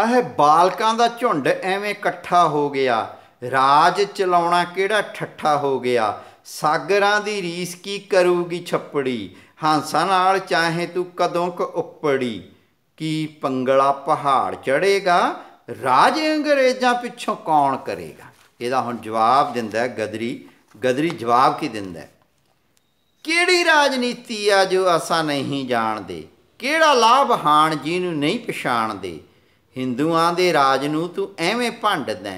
ਆਹ ਬਾਲਕਾਂ ਦਾ ਝੁੰਡ ਐਵੇਂ ਇਕੱਠਾ ਹੋ ਗਿਆ ਰਾਜ ਚਲਾਉਣਾ ਕਿਹੜਾ ਠੱਠਾ ਹੋ ਗਿਆ ਸਾਗਰਾਂ ਦੀ ਰੀਸ ਕੀ ਕਰੂਗੀ ਛੱਪੜੀ ਹਾਂਸਾਂ ਨਾਲ ਚਾਹੇ ਤੂੰ ਕਦੋਂ ਕ ਉੱਪੜੀ ਕੀ ਪੰਗਲਾ ਪਹਾੜ ਚੜੇਗਾ ਰਾਜ ਅੰਗਰੇਜ਼ਾਂ ਪਿੱਛੋਂ ਕੌਣ ਕਰੇਗਾ ਇਹਦਾ ਹੁਣ ਜਵਾਬ ਦਿੰਦਾ ਗਦਰੀ ਗਦਰੀ ਜਵਾਬ ਕੀ ਦਿੰਦਾ ਕਿਹੜੀ ਰਾਜਨੀਤੀ ਆ ਜੋ ਅਸਾਂ ਨਹੀਂ ਜਾਣਦੇ ਕਿਹੜਾ ਲਾਭ ਹਾਨ ਜੀ ਨੂੰ ਨਹੀਂ ਪਛਾਣਦੇ ਹਿੰਦੂਆਂ ਦੇ ਰਾਜ ਨੂੰ ਤੂੰ ਐਵੇਂ ਭੰਡਦਾ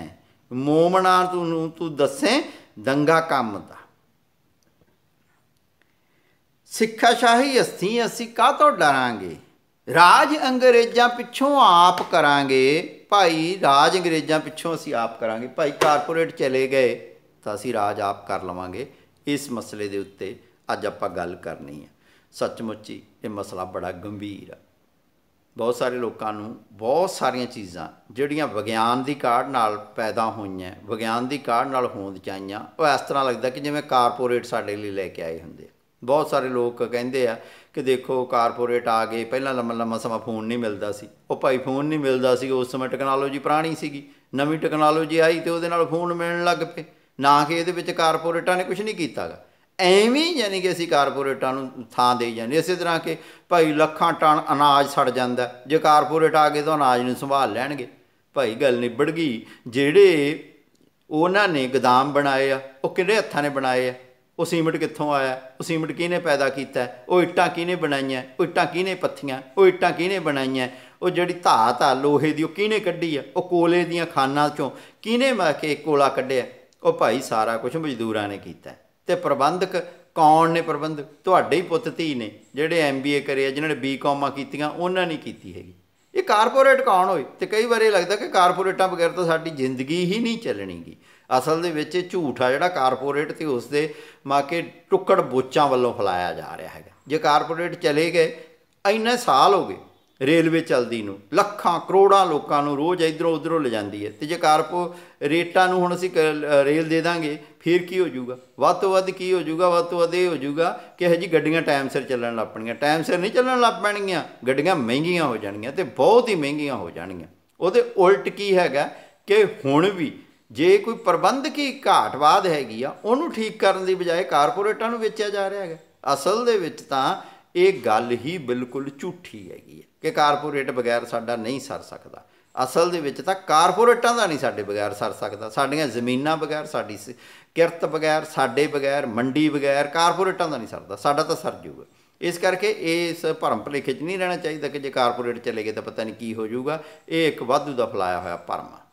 ਮੋਮਣਾ ਤੂੰ ਨੂੰ ਤੂੰ ਦੱਸੇ ਦੰਗਾ ਕੰਮ ਦਾ ਸਿੱਖਾ ਸ਼ਾਹੀ ਅਸੀਂ ਅਸੀਂ ਕਾਹ ਤੋਂ ਡਰਾਂਗੇ ਰਾਜ ਅੰਗਰੇਜ਼ਾਂ ਪਿੱਛੋਂ ਆਪ ਕਰਾਂਗੇ ਭਾਈ ਰਾਜ ਅੰਗਰੇਜ਼ਾਂ ਪਿੱਛੋਂ ਅਸੀਂ ਆਪ ਕਰਾਂਗੇ ਭਾਈ ਕਾਰਪੋਰੇਟ ਚਲੇ ਗਏ ਤਾਂ ਅਸੀਂ ਰਾਜ ਆਪ ਕਰ ਲਵਾਂਗੇ ਇਸ ਮਸਲੇ ਦੇ ਉੱਤੇ ਅੱਜ ਆਪਾਂ ਗੱਲ ਕਰਨੀ ਹੈ ਸੱਚਮੁੱਚ ਇਹ ਮਸਲਾ ਬੜਾ ਗੰਭੀਰ ਹੈ ਬਹੁਤ ਸਾਰੇ ਲੋਕਾਂ ਨੂੰ ਬਹੁਤ ਸਾਰੀਆਂ ਚੀਜ਼ਾਂ ਜਿਹੜੀਆਂ ਵਿਗਿਆਨ ਦੀ ਕਾਢ ਨਾਲ ਪੈਦਾ ਹੋਈਆਂ ਵਿਗਿਆਨ ਦੀ ਕਾਢ ਨਾਲ ਹੋਂਦ ਚਾਈਆਂ ਉਹ ਇਸ ਤਰ੍ਹਾਂ ਲੱਗਦਾ ਕਿ ਜਿਵੇਂ ਕਾਰਪੋਰੇਟ ਸਾਡੇ ਲਈ ਲੈ ਕੇ ਆਏ ਹੁੰਦੇ ਬਹੁਤ ਸਾਰੇ ਲੋਕ ਕਹਿੰਦੇ ਆ ਕਿ ਦੇਖੋ ਕਾਰਪੋਰੇਟ ਆ ਗਏ ਪਹਿਲਾਂ ਲੰਮਾ ਲੰਮਾ ਸਮਾਂ ਫੋਨ ਨਹੀਂ ਮਿਲਦਾ ਸੀ ਉਹ ਭਾਈ ਫੋਨ ਨਹੀਂ ਮਿਲਦਾ ਸੀ ਉਸ ਸਮੇਂ ਟੈਕਨੋਲੋਜੀ ਪੁਰਾਣੀ ਸੀਗੀ ਨਵੀਂ ਟੈਕਨੋਲੋਜੀ ਆਈ ਤੇ ਉਹਦੇ ਨਾਲ ਫੋਨ ਮਿਲਣ ਲੱਗ ਪਏ ਨਾ ਕਿ ਇਹਦੇ ਵਿੱਚ ਕਾਰਪੋਰੇਟਾਂ ਨੇ ਕੁਝ ਨਹੀਂ ਕੀਤਾਗਾ ਐਵੇਂ ਯਾਨੀ ਕਿ ਅਸੀਂ ਕਾਰਪੋਰੇਟਾਂ ਨੂੰ ਥਾਂ ਦੇ ਜਾਂਦੇ ਇਸੇ ਤਰ੍ਹਾਂ ਕਿ ਭਾਈ ਲੱਖਾਂ ਟਨ ਅਨਾਜ ਸੜ ਜਾਂਦਾ ਜੇ ਕਾਰਪੋਰੇਟ ਆ ਗਏ ਤਾਂ ਅਨਾਜ ਨੂੰ ਸੰਭਾਲ ਲੈਣਗੇ ਭਾਈ ਗੱਲ ਨਿਬੜ ਗਈ ਜਿਹੜੇ ਉਹਨਾਂ ਨੇ ਗਦਾਮ ਬਣਾਏ ਆ ਉਹ ਕਿਹੜੇ ਹੱਥਾਂ ਨੇ ਬਣਾਏ ਆ ਉਹ ਸੀਮਿੰਟ ਕਿੱਥੋਂ ਆਇਆ ਉਹ ਸੀਮਿੰਟ ਕਿਹਨੇ ਪੈਦਾ ਕੀਤਾ ਉਹ ਇੱਟਾਂ ਕਿਹਨੇ ਬਣਾਈਆਂ ਉਹ ਇੱਟਾਂ ਕਿਹਨੇ ਪੱਥੀਆਂ ਉਹ ਇੱਟਾਂ ਕਿਹਨੇ ਬਣਾਈਆਂ ਉਹ ਜਿਹੜੀ ਧਾਤ ਆ ਲੋਹੇ ਦੀ ਉਹ ਕਿਹਨੇ ਕੱਢੀ ਆ ਉਹ ਕੋਲੇ ਦੀਆਂ ਖਾਨਾਂ ਚੋਂ ਕਿਹਨੇ ਮਾ ਕੇ ਕੋਲਾ ਕੱਢਿਆ ਉਹ ਭਾਈ ਸਾਰਾ ਕੁਝ ਮਜ਼ਦੂਰਾਂ ਨੇ ਕੀਤਾ ਤੇ ਪ੍ਰਬੰਧਕ ਕੌਣ ਨੇ ਪ੍ਰਬੰਧ ਤੁਹਾਡੇ ਹੀ ਪੁੱਤ ਧੀ ਨੇ ਜਿਹੜੇ ਐਮਬੀਏ ਕਰੇ ਆ ਜਿਨ੍ਹਾਂ ਨੇ ਬੀਕਾਮਾਂ ਕੀਤੀਆਂ ਉਹਨਾਂ ਨੇ ਕੀਤੀ ਹੈਗੀ ਇਹ ਕਾਰਪੋਰੇਟ ਕੌਣ ਹੋਏ ਤੇ ਕਈ ਵਾਰ ਇਹ ਲੱਗਦਾ ਕਿ ਕਾਰਪੋਰੇਟਾਂ ਬਗੈਰ ਤਾਂ ਸਾਡੀ ਜ਼ਿੰਦਗੀ ਹੀ ਨਹੀਂ ਚੱਲਣੀਗੀ ਅਸਲ ਦੇ ਵਿੱਚ ਝੂਠ ਆ ਜਿਹੜਾ ਕਾਰਪੋਰੇਟ ਤੇ ਉਸ ਦੇ ਮਾਕੇ ਟੁੱਕੜ ਬੋਚਾਂ ਵੱਲੋਂ ਫਲਾਇਆ ਜਾ ਰਿਹਾ ਹੈਗਾ ਜੇ ਕਾਰਪੋਰੇਟ ਚਲੇ ਗਏ ਇੰਨੇ ਸਾਲ ਹੋ ਗਏ ਰੇਲਵੇ ਚਲਦੀ ਨੂੰ ਲੱਖਾਂ ਕਰੋੜਾਂ ਲੋਕਾਂ ਨੂੰ ਰੋਜ਼ ਇਧਰੋਂ ਉਧਰੋਂ ਲਿਜਾਂਦੀ ਹੈ ਤੇ ਜੇ ਕਾਰਪੋ ਰੇਟਾਂ ਨੂੰ ਹੁਣ ਅਸੀਂ ਰੇਲ ਦੇ ਦਾਂਗੇ ਫਿਰ ਕੀ ਹੋ ਜਾਊਗਾ ਵੱਧ ਤੋਂ ਵੱਧ ਕੀ ਹੋ ਜਾਊਗਾ ਵੱਧ ਤੋਂ ਵੱਧ ਇਹ ਹੋ ਜਾਊਗਾ ਕਿ ਇਹ ਜੀ ਗੱਡੀਆਂ ਟਾਈਮ ਸਿਰ ਚੱਲਣ ਲੱਗ ਟਾਈਮ ਸਿਰ ਨਹੀਂ ਚੱਲਣ ਲੱਗ ਗੱਡੀਆਂ ਮਹਿੰਗੀਆਂ ਹੋ ਜਾਣਗੀਆਂ ਤੇ ਬਹੁਤ ਹੀ ਮਹਿੰਗੀਆਂ ਹੋ ਜਾਣਗੀਆਂ ਉਹਦੇ ਉਲਟ ਕੀ ਹੈਗਾ ਕਿ ਹੁਣ ਵੀ ਜੇ ਕੋਈ ਪ੍ਰਬੰਧਕੀ ਘਾਟਵਾਦ ਹੈਗੀ ਆ ਉਹਨੂੰ ਠੀਕ ਕਰਨ ਦੀ ਬਜਾਏ ਕਾਰਪੋਰੇਟਾਂ ਨੂੰ ਵੇਚਿਆ ਜਾ ਰਿਹਾ ਹੈਗਾ ਅਸਲ ਦੇ ਵਿੱਚ ਤਾਂ ਇਹ ਗੱਲ ਹੀ ਬਿਲਕੁਲ ਝੂਠੀ ਹੈਗੀ ਹੈ ਕਿ ਕਾਰਪੋਰੇਟ ਬਗੈਰ ਸਾਡਾ ਨਹੀਂ ਸਰ ਸਕਦਾ ਅਸਲ ਦੇ ਵਿੱਚ ਤਾਂ ਕਾਰਪੋਰੇਟਾਂ ਦਾ ਨਹੀਂ ਸਾਡੇ ਬਗੈਰ ਸਰ ਸਕਦਾ ਸਾਡੀਆਂ ਜ਼ਮੀਨਾਂ ਬਗੈਰ ਸਾਡੀ ਕਿਰਤ ਬਗੈਰ ਸਾਡੇ ਬਗੈਰ ਮੰਡੀ ਬਗੈਰ ਕਾਰਪੋਰੇਟਾਂ ਦਾ ਨਹੀਂ ਸਰਦਾ ਸਾਡਾ ਤਾਂ ਸਰ ਜੂਗਾ ਇਸ ਕਰਕੇ ਇਸ ਭਰਮ ਭਲੇਖੇ 'ਚ ਨਹੀਂ ਰਹਿਣਾ ਚਾਹੀਦਾ ਕਿ ਜੇ ਕਾਰਪੋਰੇਟ ਚਲੇ ਗਏ ਤਾਂ ਪਤਾ ਨਹੀਂ ਕੀ ਹੋ ਜਾਊਗਾ ਇਹ ਇੱਕ ਵਾਧੂ ਦਾ ਫਲਾਇਆ ਹੋਇਆ ਭਰਮ